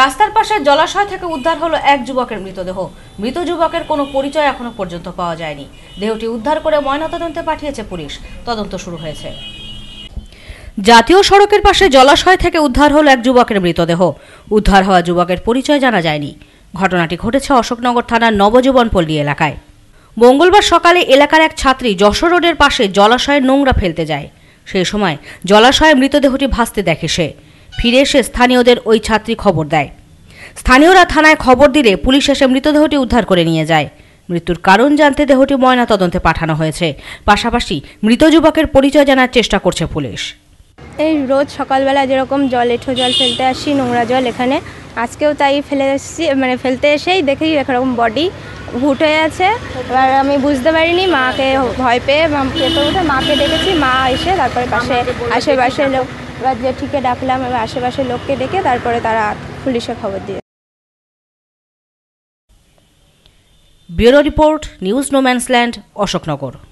রাস্তার পাশে জলাশয় থেকে উদ্ধার হলো এক যুবকের মৃতদেহ মৃত যুবকের কোনো পরিচয় এখনো পর্যন্ত পাওয়া যায়নি দেহটি উদ্ধার করে ময়নাতদন্তে পাঠিয়েছে পুলিশ তদন্ত শুরু হয়েছে জাতীয় সড়কের পাশে জলাশয় থেকে উদ্ধার হলো এক যুবকের মৃতদেহ উদ্ধার হওয়া যুবকের পরিচয় জানা যায়নি ঘটনাটি ঘটেছে অশোকনগর থানার নবজীবনপল্লী এলাকায় মঙ্গলবার সকালে এলাকার এক ছাত্রী যশোর রোডের পাশে জলাশয়ে নোংরা ফেলতে যায় সেই সময় জলাশয়ে মৃতদেহটি ভাসতে দেখে সে ফিরে এসে স্থানীয়দের ওই ছাত্রী খবর দেয় স্থানীয়রা থানায় খবর দিলে পুলিশ এসে মৃতদেহটি উদ্ধার করে নিয়ে যায় মৃত্যুর কারণ জানতে দেহটি ময়না তদন্তে পাঠানো হয়েছে পাশাপাশি মৃত যুবকের পরিচয় জানার চেষ্টা করছে পুলিশ এই রোজ সকালবেলা যেরকম জল এঠো জল ফেলতে আসি নোংরা জল এখানে আজকেও তাই ফেলে এসেছি মানে ফেলতে এসেই দেখি এরকম বডি হুট হয়ে আছে এবার আমি বুঝতে পারিনি মাকে ভয় পেয়ে উঠে মাকে ডেকেছি মা এসে তারপরে পাশে আশেপাশে লোক এবার ডাকলাম এবার আশেপাশের লোককে ডেকে তারপরে তারা পুলিশে খবর দিয়ে bureau report news no man's land Ashoknagar